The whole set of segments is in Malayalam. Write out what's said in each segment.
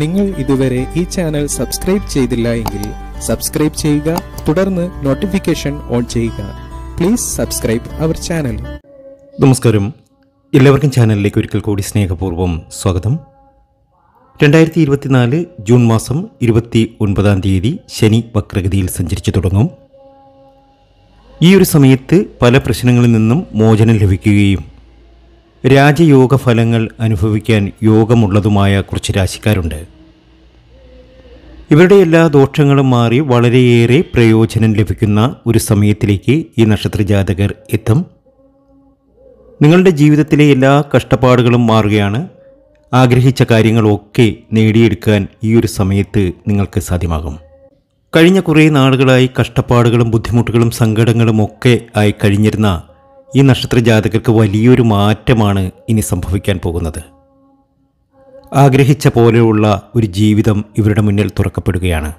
നിങ്ങൾ ഇതുവരെ ഈ ചാനൽ സബ്സ്ക്രൈബ് ചെയ്തില്ല എങ്കിൽ സബ്സ്ക്രൈബ് ചെയ്യുക തുടർന്ന് നോട്ടിഫിക്കേഷൻ ഓൺ ചെയ്യുക പ്ലീസ് സബ്സ്ക്രൈബ് അവർ ചാനൽ നമസ്കാരം എല്ലാവർക്കും ചാനലിലേക്ക് ഒരിക്കൽ കൂടി സ്നേഹപൂർവ്വം സ്വാഗതം രണ്ടായിരത്തി ഇരുപത്തിനാല് ജൂൺ മാസം ഇരുപത്തി ഒൻപതാം തീയതി ശനി വക്രഗതിയിൽ സഞ്ചരിച്ചു തുടങ്ങും ഈ ഒരു സമയത്ത് പല പ്രശ്നങ്ങളിൽ നിന്നും മോചനം ലഭിക്കുകയും രാജയോഗ ഫലങ്ങൾ അനുഭവിക്കാൻ യോഗമുള്ളതുമായ കുറച്ച് രാശിക്കാരുണ്ട് ഇവരുടെ എല്ലാ ദോഷങ്ങളും മാറി വളരെയേറെ പ്രയോജനം ലഭിക്കുന്ന ഒരു സമയത്തിലേക്ക് ഈ നക്ഷത്ര ജാതകർ എത്തും നിങ്ങളുടെ ജീവിതത്തിലെ എല്ലാ കഷ്ടപ്പാടുകളും മാറുകയാണ് ആഗ്രഹിച്ച കാര്യങ്ങളൊക്കെ നേടിയെടുക്കാൻ ഈ ഒരു സമയത്ത് നിങ്ങൾക്ക് സാധ്യമാകും കഴിഞ്ഞ കുറേ നാളുകളായി കഷ്ടപ്പാടുകളും ബുദ്ധിമുട്ടുകളും സങ്കടങ്ങളും ഒക്കെ ആയി കഴിഞ്ഞിരുന്ന ഈ നക്ഷത്ര ജാതകർക്ക് വലിയൊരു മാറ്റമാണ് ഇനി സംഭവിക്കാൻ പോകുന്നത് ആഗ്രഹിച്ച പോലെയുള്ള ഒരു ജീവിതം ഇവരുടെ മുന്നിൽ തുറക്കപ്പെടുകയാണ്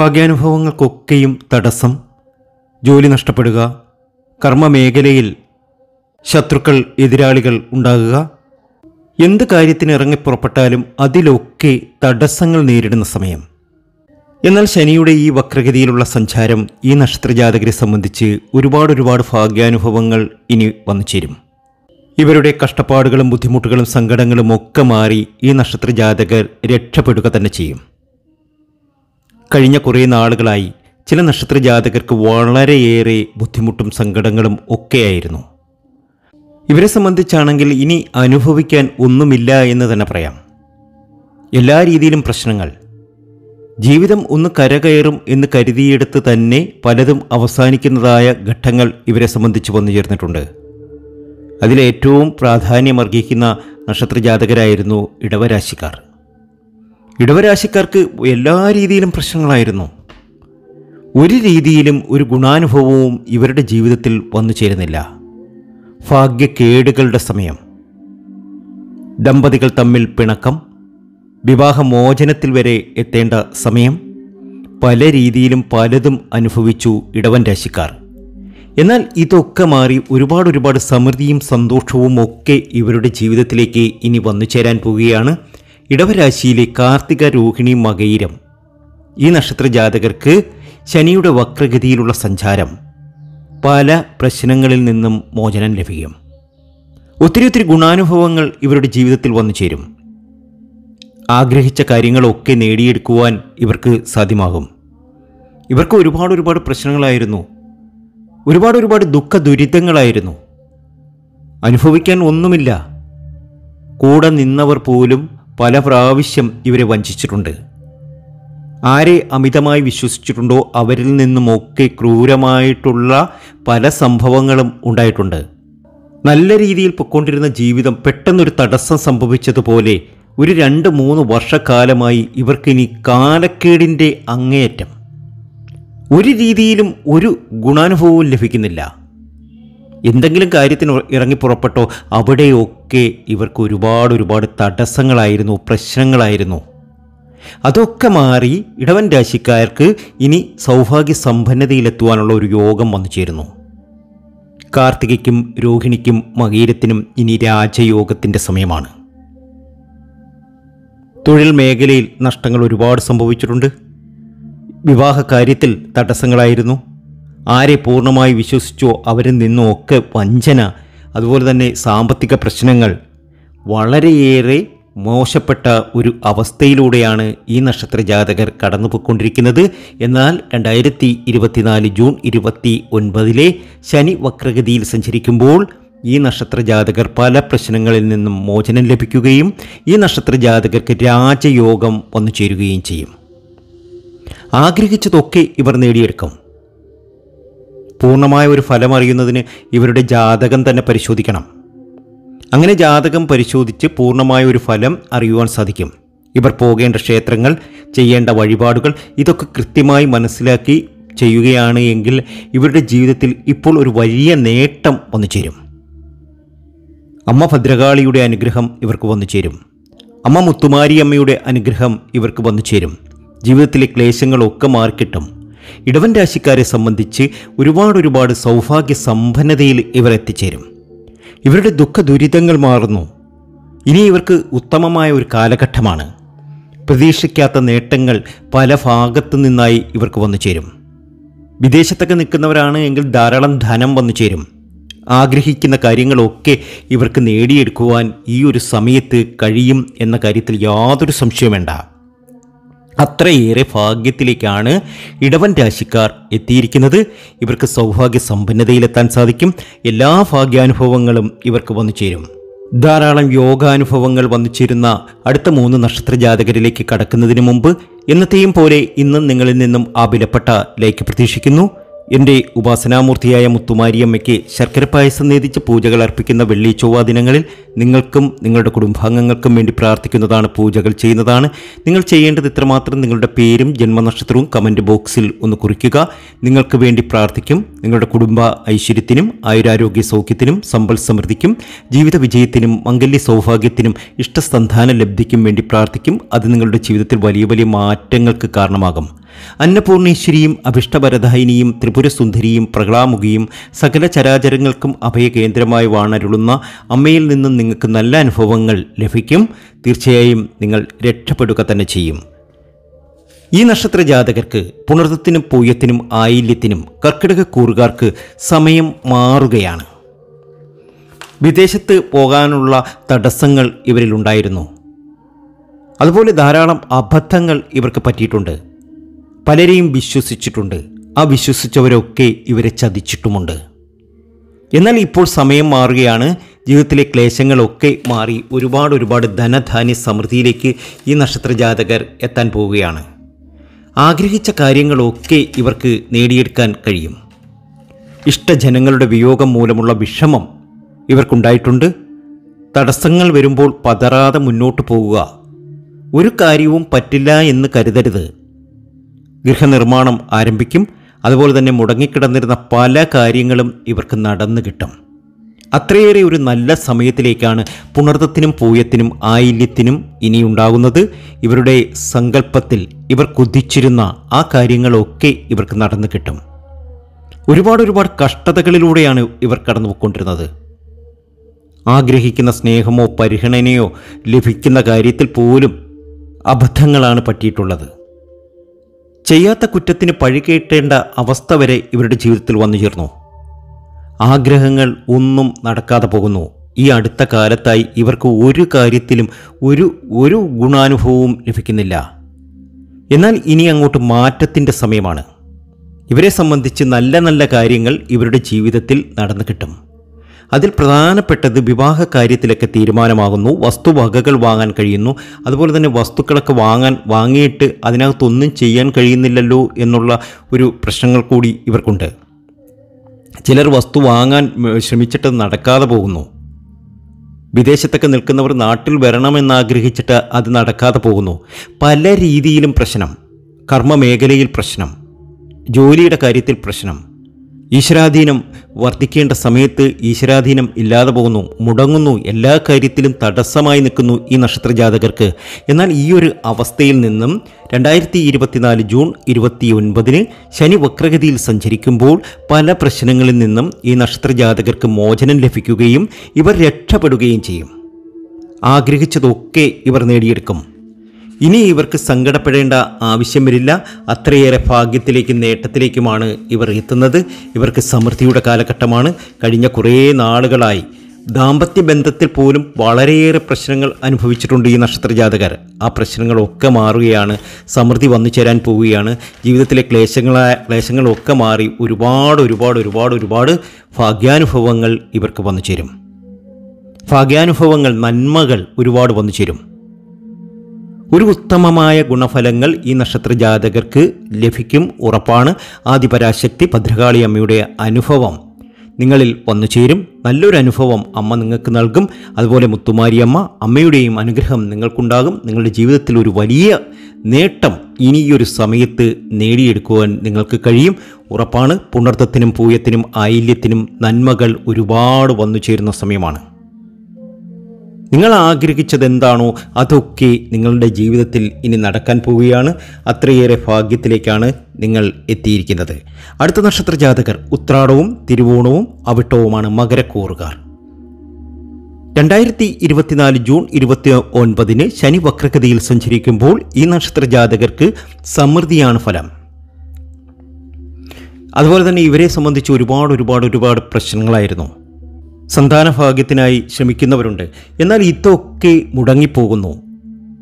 ഭാഗ്യാനുഭവങ്ങൾക്കൊക്കെയും തടസ്സം ജോലി നഷ്ടപ്പെടുക കർമ്മമേഖലയിൽ ശത്രുക്കൾ എതിരാളികൾ ഉണ്ടാകുക എന്ത് കാര്യത്തിന് ഇറങ്ങിപ്പുറപ്പെട്ടാലും അതിലൊക്കെ തടസ്സങ്ങൾ നേരിടുന്ന സമയം എന്നാൽ ശനിയുടെ ഈ വക്രഗതിയിലുള്ള സഞ്ചാരം ഈ നക്ഷത്രജാതകരെ സംബന്ധിച്ച് ഒരുപാട് ഒരുപാട് ഭാഗ്യാനുഭവങ്ങൾ ഇനി വന്നു ചേരും ഇവരുടെ കഷ്ടപ്പാടുകളും ബുദ്ധിമുട്ടുകളും സങ്കടങ്ങളും ഒക്കെ മാറി ഈ നക്ഷത്രജാതകർ രക്ഷപ്പെടുക തന്നെ ചെയ്യും കഴിഞ്ഞ കുറേ നാളുകളായി ചില നക്ഷത്രജാതകർക്ക് വളരെയേറെ ബുദ്ധിമുട്ടും സങ്കടങ്ങളും ഒക്കെയായിരുന്നു ഇവരെ സംബന്ധിച്ചാണെങ്കിൽ ഇനി അനുഭവിക്കാൻ ഒന്നുമില്ല എന്ന് തന്നെ പറയാം എല്ലാ രീതിയിലും പ്രശ്നങ്ങൾ ജീവിതം ഒന്ന് കരകയറും എന്ന് കരുതിയെടുത്ത് തന്നെ പലതും അവസാനിക്കുന്നതായ ഘട്ടങ്ങൾ ഇവരെ സംബന്ധിച്ച് വന്നു ചേർന്നിട്ടുണ്ട് അതിലേറ്റവും പ്രാധാന്യമർഹിക്കുന്ന നക്ഷത്രജാതകരായിരുന്നു ഇടവരാശിക്കാർ ഇടവരാശിക്കാർക്ക് എല്ലാ രീതിയിലും പ്രശ്നങ്ങളായിരുന്നു ഒരു രീതിയിലും ഒരു ഗുണാനുഭവവും ഇവരുടെ ജീവിതത്തിൽ വന്നു ചേരുന്നില്ല ഭാഗ്യക്കേടുകളുടെ സമയം ദമ്പതികൾ തമ്മിൽ പിണക്കം വിവാഹമോചനത്തിൽ വരെ എത്തേണ്ട സമയം പല രീതിയിലും പലതും അനുഭവിച്ചു ഇടവൻ രാശിക്കാർ എന്നാൽ ഇതൊക്കെ മാറി ഒരുപാട് ഒരുപാട് സമൃദ്ധിയും സന്തോഷവും ഒക്കെ ഇവരുടെ ജീവിതത്തിലേക്ക് ഇനി വന്നു ചേരാൻ പോവുകയാണ് ഇടവരാശിയിലെ കാർത്തിക രോഹിണി മകയിരം ഈ നക്ഷത്ര ജാതകർക്ക് ശനിയുടെ വക്രഗതിയിലുള്ള സഞ്ചാരം പല പ്രശ്നങ്ങളിൽ നിന്നും മോചനം ലഭിക്കും ഒത്തിരി ഒത്തിരി ഗുണാനുഭവങ്ങൾ ഇവരുടെ ജീവിതത്തിൽ വന്നു ചേരും ആഗ്രഹിച്ച കാര്യങ്ങളൊക്കെ നേടിയെടുക്കുവാൻ ഇവർക്ക് സാധ്യമാകും ഇവർക്ക് ഒരുപാട് ഒരുപാട് പ്രശ്നങ്ങളായിരുന്നു ഒരുപാട് ഒരുപാട് ദുഃഖ ദുരിതങ്ങളായിരുന്നു അനുഭവിക്കാൻ ഒന്നുമില്ല കൂടെ നിന്നവർ പോലും പല പ്രാവശ്യം ഇവരെ വഞ്ചിച്ചിട്ടുണ്ട് ആരെ അമിതമായി വിശ്വസിച്ചിട്ടുണ്ടോ അവരിൽ നിന്നുമൊക്കെ ക്രൂരമായിട്ടുള്ള പല സംഭവങ്ങളും ഉണ്ടായിട്ടുണ്ട് നല്ല രീതിയിൽ പൊയ്ക്കൊണ്ടിരുന്ന ജീവിതം പെട്ടെന്നൊരു തടസ്സം സംഭവിച്ചതുപോലെ ഒരു രണ്ട് മൂന്ന് വർഷക്കാലമായി ഇവർക്കിനി കാലക്കേടിൻ്റെ അങ്ങേയറ്റം ഒരു രീതിയിലും ഒരു ഗുണാനുഭവവും ലഭിക്കുന്നില്ല എന്തെങ്കിലും കാര്യത്തിന് ഇറങ്ങി പുറപ്പെട്ടോ അവിടെയൊക്കെ ഇവർക്ക് ഒരുപാട് ഒരുപാട് തടസ്സങ്ങളായിരുന്നു പ്രശ്നങ്ങളായിരുന്നു അതൊക്കെ മാറി ഇടവൻ രാശിക്കാർക്ക് ഇനി സൗഭാഗ്യ സമ്പന്നതയിലെത്തുവാനുള്ള ഒരു യോഗം വന്നു ചേരുന്നു കാർത്തികയ്ക്കും രോഹിണിക്കും മകീരത്തിനും ഇനി രാജയോഗത്തിൻ്റെ സമയമാണ് തൊഴിൽ മേഖലയിൽ നഷ്ടങ്ങൾ ഒരുപാട് സംഭവിച്ചിട്ടുണ്ട് വിവാഹ കാര്യത്തിൽ തടസ്സങ്ങളായിരുന്നു ആരെ പൂർണ്ണമായി വിശ്വസിച്ചോ അവരിൽ നിന്നോ ഒക്കെ വഞ്ചന അതുപോലെ തന്നെ സാമ്പത്തിക പ്രശ്നങ്ങൾ വളരെയേറെ മോശപ്പെട്ട ഒരു അവസ്ഥയിലൂടെയാണ് ഈ നക്ഷത്ര ജാതകർ കടന്നുപോയിക്കൊണ്ടിരിക്കുന്നത് എന്നാൽ രണ്ടായിരത്തി ഇരുപത്തിനാല് ജൂൺ ഇരുപത്തി ഒൻപതിലെ ശനി വക്രഗതിയിൽ സഞ്ചരിക്കുമ്പോൾ ഈ നക്ഷത്രജാതകർ പല പ്രശ്നങ്ങളിൽ നിന്നും മോചനം ലഭിക്കുകയും ഈ നക്ഷത്രജാതകർക്ക് രാജയോഗം വന്നു ചേരുകയും ചെയ്യും ആഗ്രഹിച്ചതൊക്കെ ഇവർ നേടിയെടുക്കും പൂർണ്ണമായ ഒരു ഫലം അറിയുന്നതിന് ഇവരുടെ ജാതകം തന്നെ പരിശോധിക്കണം അങ്ങനെ ജാതകം പരിശോധിച്ച് പൂർണ്ണമായ ഒരു ഫലം അറിയുവാൻ സാധിക്കും ഇവർ പോകേണ്ട ക്ഷേത്രങ്ങൾ ചെയ്യേണ്ട വഴിപാടുകൾ ഇതൊക്കെ കൃത്യമായി മനസ്സിലാക്കി ചെയ്യുകയാണ് എങ്കിൽ ഇവരുടെ ജീവിതത്തിൽ ഇപ്പോൾ ഒരു വലിയ നേട്ടം വന്നു ചേരും അമ്മ ഭദ്രകാളിയുടെ അനുഗ്രഹം ഇവർക്ക് വന്നു ചേരും അമ്മ മുത്തുമാരിയമ്മയുടെ അനുഗ്രഹം ഇവർക്ക് വന്നു ചേരും ജീവിതത്തിലെ ക്ലേശങ്ങളൊക്കെ മാറിക്കിട്ടും ഇടവൻ രാശിക്കാരെ സംബന്ധിച്ച് ഒരുപാട് ഒരുപാട് സൗഭാഗ്യ സമ്പന്നതയിൽ ഇവർ എത്തിച്ചേരും ഇവരുടെ ദുഃഖ ദുരിതങ്ങൾ മാറുന്നു ഇനി ഇവർക്ക് ഉത്തമമായ ഒരു കാലഘട്ടമാണ് പ്രതീക്ഷിക്കാത്ത നേട്ടങ്ങൾ പല ഭാഗത്തു നിന്നായി ഇവർക്ക് വന്നു ചേരും വിദേശത്തൊക്കെ നിൽക്കുന്നവരാണ് എങ്കിൽ ധാരാളം ധനം വന്നു ചേരും ആഗ്രഹിക്കുന്ന കാര്യങ്ങളൊക്കെ ഇവർക്ക് നേടിയെടുക്കുവാൻ ഈ ഒരു സമയത്ത് കഴിയും എന്ന കാര്യത്തിൽ യാതൊരു സംശയം വേണ്ട അത്രയേറെ ഭാഗ്യത്തിലേക്കാണ് ഇടവൻ രാശിക്കാർ എത്തിയിരിക്കുന്നത് ഇവർക്ക് സൗഭാഗ്യ സമ്പന്നതയിലെത്താൻ സാധിക്കും എല്ലാ ഭാഗ്യാനുഭവങ്ങളും ഇവർക്ക് വന്നു ചേരും ധാരാളം യോഗാനുഭവങ്ങൾ വന്നു ചേരുന്ന അടുത്ത മൂന്ന് നക്ഷത്ര ജാതകരിലേക്ക് കടക്കുന്നതിന് മുമ്പ് എന്നത്തെയും പോലെ ഇന്നും നിങ്ങളിൽ നിന്നും ആ വിലപ്പെട്ട ലൈക്ക് പ്രതീക്ഷിക്കുന്നു എൻ്റെ ഉപാസനാമൂർത്തിയായ മുത്തുമാരിയമ്മയ്ക്ക് പായസം നേതിച്ച് പൂജകൾ അർപ്പിക്കുന്ന വെള്ളി ചൊവ്വ ദിനങ്ങളിൽ നിങ്ങൾക്കും നിങ്ങളുടെ കുടുംബാംഗങ്ങൾക്കും വേണ്ടി പ്രാർത്ഥിക്കുന്നതാണ് പൂജകൾ ചെയ്യുന്നതാണ് നിങ്ങൾ ചെയ്യേണ്ടത് ഇത്രമാത്രം നിങ്ങളുടെ പേരും ജന്മനക്ഷത്രവും കമൻറ്റ് ബോക്സിൽ ഒന്ന് കുറിക്കുക നിങ്ങൾക്ക് വേണ്ടി പ്രാർത്ഥിക്കും നിങ്ങളുടെ കുടുംബ ഐശ്വര്യത്തിനും ആയുരാരോഗ്യ സൗഖ്യത്തിനും സമ്പൽ സമൃദ്ധിക്കും ജീവിത വിജയത്തിനും മംഗല്യ സൗഭാഗ്യത്തിനും ഇഷ്ടസന്ധാന ലബ്ധിക്കും വേണ്ടി പ്രാർത്ഥിക്കും അത് നിങ്ങളുടെ ജീവിതത്തിൽ വലിയ വലിയ മാറ്റങ്ങൾക്ക് കാരണമാകും അന്നപൂർണേശ്വരിയും അഭിഷ്ടഭരധായിനിയും ത്രിപുരസുന്ദരിയും പ്രകളാമുഖിയും സകല ചരാചരങ്ങൾക്കും അഭയകേന്ദ്രമായി വാണരുളുന്ന അമ്മയിൽ നിന്നും നിങ്ങൾക്ക് നല്ല അനുഭവങ്ങൾ ലഭിക്കും തീർച്ചയായും നിങ്ങൾ രക്ഷപ്പെടുക തന്നെ ചെയ്യും ഈ നക്ഷത്ര ജാതകർക്ക് പുണർത്തത്തിനും പൂയത്തിനും ആയില്യത്തിനും കർക്കിടക കൂറുകാർക്ക് സമയം മാറുകയാണ് വിദേശത്ത് പോകാനുള്ള തടസ്സങ്ങൾ ഇവരിലുണ്ടായിരുന്നു അതുപോലെ ധാരാളം അബദ്ധങ്ങൾ ഇവർക്ക് പറ്റിയിട്ടുണ്ട് പലരെയും വിശ്വസിച്ചിട്ടുണ്ട് ആ വിശ്വസിച്ചവരൊക്കെ ഇവരെ ചതിച്ചിട്ടുമുണ്ട് എന്നാൽ ഇപ്പോൾ സമയം മാറുകയാണ് ജീവിതത്തിലെ ക്ലേശങ്ങളൊക്കെ മാറി ഒരുപാട് ഒരുപാട് ധനധാന്യ സമൃദ്ധിയിലേക്ക് ഈ നക്ഷത്ര ജാതകർ എത്താൻ പോവുകയാണ് ആഗ്രഹിച്ച കാര്യങ്ങളൊക്കെ ഇവർക്ക് നേടിയെടുക്കാൻ കഴിയും ഇഷ്ടജനങ്ങളുടെ വിയോഗം മൂലമുള്ള വിഷമം ഇവർക്കുണ്ടായിട്ടുണ്ട് തടസ്സങ്ങൾ വരുമ്പോൾ പതറാതെ മുന്നോട്ട് പോവുക ഒരു കാര്യവും പറ്റില്ല എന്ന് കരുതരുത് ഗൃഹനിർമ്മാണം ആരംഭിക്കും അതുപോലെ തന്നെ മുടങ്ങിക്കിടന്നിരുന്ന പല കാര്യങ്ങളും ഇവർക്ക് നടന്നു കിട്ടും അത്രയേറെ ഒരു നല്ല സമയത്തിലേക്കാണ് പുണർത്തത്തിനും പൂയത്തിനും ആയില്യത്തിനും ഇനിയുണ്ടാകുന്നത് ഇവരുടെ സങ്കല്പത്തിൽ ഇവർ കുതിച്ചിരുന്ന ആ കാര്യങ്ങളൊക്കെ ഇവർക്ക് നടന്നു കിട്ടും ഒരുപാട് ഒരുപാട് കഷ്ടതകളിലൂടെയാണ് ഇവർ കടന്നുപോയിക്കൊണ്ടിരുന്നത് ആഗ്രഹിക്കുന്ന സ്നേഹമോ പരിഗണനയോ ലഭിക്കുന്ന കാര്യത്തിൽ പോലും അബദ്ധങ്ങളാണ് പറ്റിയിട്ടുള്ളത് ചെയ്യാത്ത കുറ്റത്തിന് പഴികേട്ടേണ്ട അവസ്ഥ വരെ ഇവരുടെ ജീവിതത്തിൽ വന്നു ചേർന്നു ആഗ്രഹങ്ങൾ ഒന്നും നടക്കാതെ പോകുന്നു ഈ അടുത്ത കാലത്തായി ഇവർക്ക് ഒരു കാര്യത്തിലും ഒരു ഒരു ഗുണാനുഭവവും ലഭിക്കുന്നില്ല എന്നാൽ ഇനി അങ്ങോട്ട് മാറ്റത്തിൻ്റെ സമയമാണ് ഇവരെ സംബന്ധിച്ച് നല്ല നല്ല കാര്യങ്ങൾ ഇവരുടെ ജീവിതത്തിൽ നടന്നു കിട്ടും അതിൽ പ്രധാനപ്പെട്ടത് വിവാഹ കാര്യത്തിലൊക്കെ തീരുമാനമാകുന്നു വസ്തുവകകൾ വാങ്ങാൻ കഴിയുന്നു അതുപോലെ തന്നെ വസ്തുക്കളൊക്കെ വാങ്ങാൻ വാങ്ങിയിട്ട് അതിനകത്തൊന്നും ചെയ്യാൻ കഴിയുന്നില്ലല്ലോ എന്നുള്ള ഒരു പ്രശ്നങ്ങൾ കൂടി ഇവർക്കുണ്ട് ചിലർ വസ്തു വാങ്ങാൻ ശ്രമിച്ചിട്ട് നടക്കാതെ പോകുന്നു വിദേശത്തൊക്കെ നിൽക്കുന്നവർ നാട്ടിൽ വരണമെന്നാഗ്രഹിച്ചിട്ട് അത് നടക്കാതെ പോകുന്നു പല രീതിയിലും പ്രശ്നം കർമ്മ മേഖലയിൽ പ്രശ്നം ജോലിയുടെ കാര്യത്തിൽ പ്രശ്നം ഈശ്വരാധീനം വർദ്ധിക്കേണ്ട സമയത്ത് ഈശ്വരാധീനം ഇല്ലാതെ പോകുന്നു മുടങ്ങുന്നു എല്ലാ കാര്യത്തിലും തടസ്സമായി നിൽക്കുന്നു ഈ നക്ഷത്ര ജാതകർക്ക് എന്നാൽ ഈ ഒരു അവസ്ഥയിൽ നിന്നും രണ്ടായിരത്തി ഇരുപത്തിനാല് ജൂൺ ഇരുപത്തി ഒൻപതിന് ശനി വക്രഗതിയിൽ സഞ്ചരിക്കുമ്പോൾ പല പ്രശ്നങ്ങളിൽ നിന്നും ഈ നക്ഷത്ര ജാതകർക്ക് മോചനം ലഭിക്കുകയും ഇവർ രക്ഷപ്പെടുകയും ചെയ്യും ആഗ്രഹിച്ചതൊക്കെ ഇവർ നേടിയെടുക്കും ഇനി ഇവർക്ക് സങ്കടപ്പെടേണ്ട ആവശ്യം വരില്ല അത്രയേറെ ഭാഗ്യത്തിലേക്കും നേട്ടത്തിലേക്കുമാണ് ഇവർ എത്തുന്നത് ഇവർക്ക് സമൃദ്ധിയുടെ കാലഘട്ടമാണ് കഴിഞ്ഞ കുറേ നാളുകളായി ദാമ്പത്യ ബന്ധത്തിൽ പോലും വളരെയേറെ പ്രശ്നങ്ങൾ അനുഭവിച്ചിട്ടുണ്ട് ഈ ജാതകർ ആ പ്രശ്നങ്ങളൊക്കെ മാറുകയാണ് സമൃദ്ധി വന്നു ചേരാൻ പോവുകയാണ് ജീവിതത്തിലെ ക്ലേശങ്ങളായ ക്ലേശങ്ങളൊക്കെ മാറി ഒരുപാട് ഒരുപാട് ഒരുപാട് ഒരുപാട് ഭാഗ്യാനുഭവങ്ങൾ ഇവർക്ക് വന്നു ചേരും ഭാഗ്യാനുഭവങ്ങൾ നന്മകൾ ഒരുപാട് വന്നു ചേരും ഒരു ഉത്തമമായ ഗുണഫലങ്ങൾ ഈ നക്ഷത്ര ജാതകർക്ക് ലഭിക്കും ഉറപ്പാണ് ആദിപരാശക്തി ഭദ്രകാളി അമ്മയുടെ അനുഭവം നിങ്ങളിൽ വന്നു ചേരും നല്ലൊരു അനുഭവം അമ്മ നിങ്ങൾക്ക് നൽകും അതുപോലെ മുത്തുമാരിയമ്മ അമ്മയുടെയും അനുഗ്രഹം നിങ്ങൾക്കുണ്ടാകും നിങ്ങളുടെ ജീവിതത്തിൽ ഒരു വലിയ നേട്ടം ഇനിയൊരു സമയത്ത് നേടിയെടുക്കുവാൻ നിങ്ങൾക്ക് കഴിയും ഉറപ്പാണ് പുണർത്തത്തിനും പൂയത്തിനും ആയില്യത്തിനും നന്മകൾ ഒരുപാട് വന്നു ചേരുന്ന സമയമാണ് നിങ്ങൾ ആഗ്രഹിച്ചത് എന്താണോ അതൊക്കെ നിങ്ങളുടെ ജീവിതത്തിൽ ഇനി നടക്കാൻ പോവുകയാണ് അത്രയേറെ ഭാഗ്യത്തിലേക്കാണ് നിങ്ങൾ എത്തിയിരിക്കുന്നത് അടുത്ത നക്ഷത്ര ജാതകർ ഉത്രാടവും തിരുവോണവും അവിട്ടവുമാണ് മകരക്കൂറുകാർ രണ്ടായിരത്തി ഇരുപത്തിനാല് ജൂൺ ഇരുപത്തി ഒൻപതിന് ശനി വക്രഗതിയിൽ സഞ്ചരിക്കുമ്പോൾ ഈ നക്ഷത്ര ജാതകർക്ക് സമൃദ്ധിയാണ് ഫലം അതുപോലെ തന്നെ ഇവരെ സംബന്ധിച്ച് ഒരുപാട് ഒരുപാട് ഒരുപാട് പ്രശ്നങ്ങളായിരുന്നു സന്താനഭാഗ്യത്തിനായി ശ്രമിക്കുന്നവരുണ്ട് എന്നാൽ ഇതൊക്കെ മുടങ്ങിപ്പോകുന്നു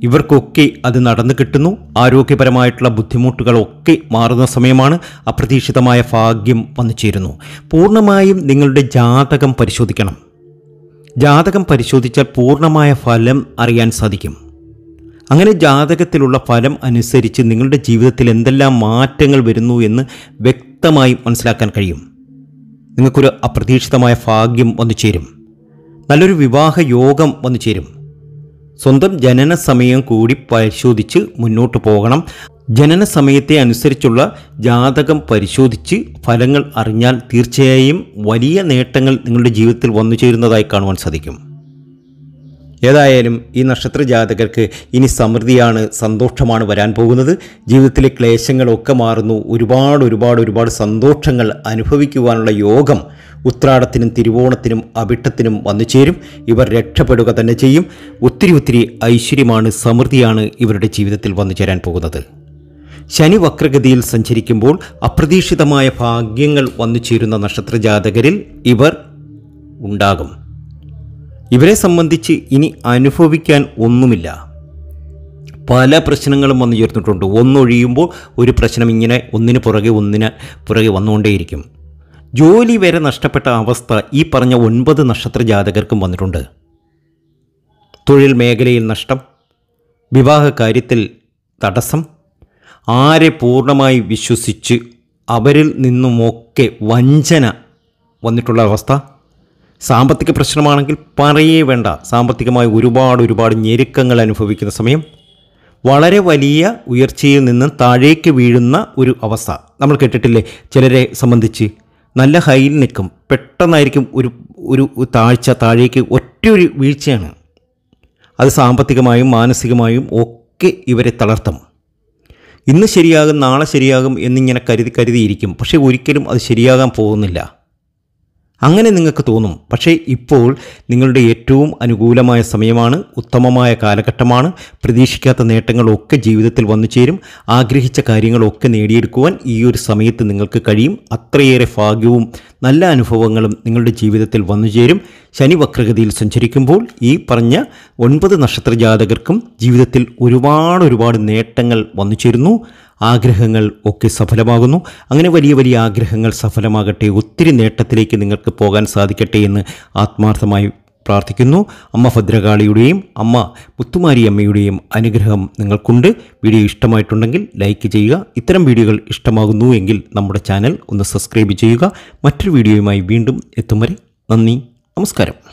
ഇവർക്കൊക്കെ അത് നടന്നു കിട്ടുന്നു ആരോഗ്യപരമായിട്ടുള്ള ബുദ്ധിമുട്ടുകളൊക്കെ മാറുന്ന സമയമാണ് അപ്രതീക്ഷിതമായ ഭാഗ്യം വന്നു ചേരുന്നു പൂർണ്ണമായും നിങ്ങളുടെ ജാതകം പരിശോധിക്കണം ജാതകം പരിശോധിച്ചാൽ പൂർണ്ണമായ ഫലം അറിയാൻ സാധിക്കും അങ്ങനെ ജാതകത്തിലുള്ള ഫലം അനുസരിച്ച് നിങ്ങളുടെ ജീവിതത്തിൽ എന്തെല്ലാം മാറ്റങ്ങൾ വരുന്നു എന്ന് വ്യക്തമായി മനസ്സിലാക്കാൻ കഴിയും നിങ്ങൾക്കൊരു അപ്രതീക്ഷിതമായ ഭാഗ്യം വന്നു ചേരും നല്ലൊരു വിവാഹ യോഗം വന്നു ചേരും സ്വന്തം ജനന സമയം കൂടി പരിശോധിച്ച് മുന്നോട്ട് പോകണം ജനന സമയത്തെ അനുസരിച്ചുള്ള ജാതകം പരിശോധിച്ച് ഫലങ്ങൾ അറിഞ്ഞാൽ തീർച്ചയായും വലിയ നേട്ടങ്ങൾ നിങ്ങളുടെ ജീവിതത്തിൽ വന്നു ചേരുന്നതായി കാണുവാൻ സാധിക്കും ഏതായാലും ഈ നക്ഷത്ര ജാതകർക്ക് ഇനി സമൃദ്ധിയാണ് സന്തോഷമാണ് വരാൻ പോകുന്നത് ജീവിതത്തിലെ ക്ലേശങ്ങളൊക്കെ മാറുന്നു ഒരുപാട് ഒരുപാട് ഒരുപാട് സന്തോഷങ്ങൾ അനുഭവിക്കുവാനുള്ള യോഗം ഉത്രാടത്തിനും തിരുവോണത്തിനും അഭിട്ടത്തിനും വന്നു ചേരും ഇവർ രക്ഷപ്പെടുക തന്നെ ചെയ്യും ഒത്തിരി ഒത്തിരി ഐശ്വര്യമാണ് സമൃദ്ധിയാണ് ഇവരുടെ ജീവിതത്തിൽ വന്നു ചേരാൻ പോകുന്നത് ശനി വക്രഗതിയിൽ സഞ്ചരിക്കുമ്പോൾ അപ്രതീക്ഷിതമായ ഭാഗ്യങ്ങൾ വന്നു ചേരുന്ന നക്ഷത്രജാതകരിൽ ഇവർ ഉണ്ടാകും ഇവരെ സംബന്ധിച്ച് ഇനി അനുഭവിക്കാൻ ഒന്നുമില്ല പല പ്രശ്നങ്ങളും ചേർന്നിട്ടുണ്ട് ഒന്നൊഴിയുമ്പോൾ ഒരു പ്രശ്നം ഇങ്ങനെ ഒന്നിന് പുറകെ ഒന്നിന് പുറകെ വന്നുകൊണ്ടേയിരിക്കും ജോലി വരെ നഷ്ടപ്പെട്ട അവസ്ഥ ഈ പറഞ്ഞ ഒൻപത് നക്ഷത്ര ജാതകർക്കും വന്നിട്ടുണ്ട് തൊഴിൽ മേഖലയിൽ നഷ്ടം വിവാഹ കാര്യത്തിൽ തടസ്സം ആരെ പൂർണ്ണമായി വിശ്വസിച്ച് അവരിൽ നിന്നുമൊക്കെ വഞ്ചന വന്നിട്ടുള്ള അവസ്ഥ സാമ്പത്തിക പ്രശ്നമാണെങ്കിൽ പറയേ വേണ്ട സാമ്പത്തികമായി ഒരുപാട് ഒരുപാട് ഞെരുക്കങ്ങൾ അനുഭവിക്കുന്ന സമയം വളരെ വലിയ ഉയർച്ചയിൽ നിന്ന് താഴേക്ക് വീഴുന്ന ഒരു അവസ്ഥ നമ്മൾ കേട്ടിട്ടില്ലേ ചിലരെ സംബന്ധിച്ച് നല്ല ഹൈയിൽ നിൽക്കും പെട്ടെന്നായിരിക്കും ഒരു ഒരു താഴ്ച താഴേക്ക് ഒറ്റയൊരു വീഴ്ചയാണ് അത് സാമ്പത്തികമായും മാനസികമായും ഒക്കെ ഇവരെ തളർത്തും ഇന്ന് ശരിയാകും നാളെ ശരിയാകും എന്നിങ്ങനെ കരുതി കരുതിയിരിക്കും പക്ഷേ ഒരിക്കലും അത് ശരിയാകാൻ പോകുന്നില്ല അങ്ങനെ നിങ്ങൾക്ക് തോന്നും പക്ഷേ ഇപ്പോൾ നിങ്ങളുടെ ഏറ്റവും അനുകൂലമായ സമയമാണ് ഉത്തമമായ കാലഘട്ടമാണ് പ്രതീക്ഷിക്കാത്ത നേട്ടങ്ങളൊക്കെ ജീവിതത്തിൽ വന്നു ചേരും ആഗ്രഹിച്ച കാര്യങ്ങളൊക്കെ നേടിയെടുക്കുവാൻ ഈ ഒരു സമയത്ത് നിങ്ങൾക്ക് കഴിയും അത്രയേറെ ഭാഗ്യവും നല്ല അനുഭവങ്ങളും നിങ്ങളുടെ ജീവിതത്തിൽ വന്നു ചേരും ശനി വക്രഗതിയിൽ സഞ്ചരിക്കുമ്പോൾ ഈ പറഞ്ഞ ഒൻപത് നക്ഷത്ര ജാതകർക്കും ജീവിതത്തിൽ ഒരുപാട് ഒരുപാട് നേട്ടങ്ങൾ വന്നു ചേരുന്നു ആഗ്രഹങ്ങൾ ഒക്കെ സഫലമാകുന്നു അങ്ങനെ വലിയ വലിയ ആഗ്രഹങ്ങൾ സഫലമാകട്ടെ ഒത്തിരി നേട്ടത്തിലേക്ക് നിങ്ങൾക്ക് പോകാൻ സാധിക്കട്ടെ എന്ന് ആത്മാർത്ഥമായി പ്രാർത്ഥിക്കുന്നു അമ്മ ഭദ്രകാളിയുടെയും അമ്മ മുത്തുമാരി അമ്മയുടെയും അനുഗ്രഹം നിങ്ങൾക്കുണ്ട് വീഡിയോ ഇഷ്ടമായിട്ടുണ്ടെങ്കിൽ ലൈക്ക് ചെയ്യുക ഇത്തരം വീഡിയോകൾ ഇഷ്ടമാകുന്നു എങ്കിൽ നമ്മുടെ ചാനൽ ഒന്ന് സബ്സ്ക്രൈബ് ചെയ്യുക മറ്റൊരു വീഡിയോയുമായി വീണ്ടും എത്തും വരെ നന്ദി നമസ്കാരം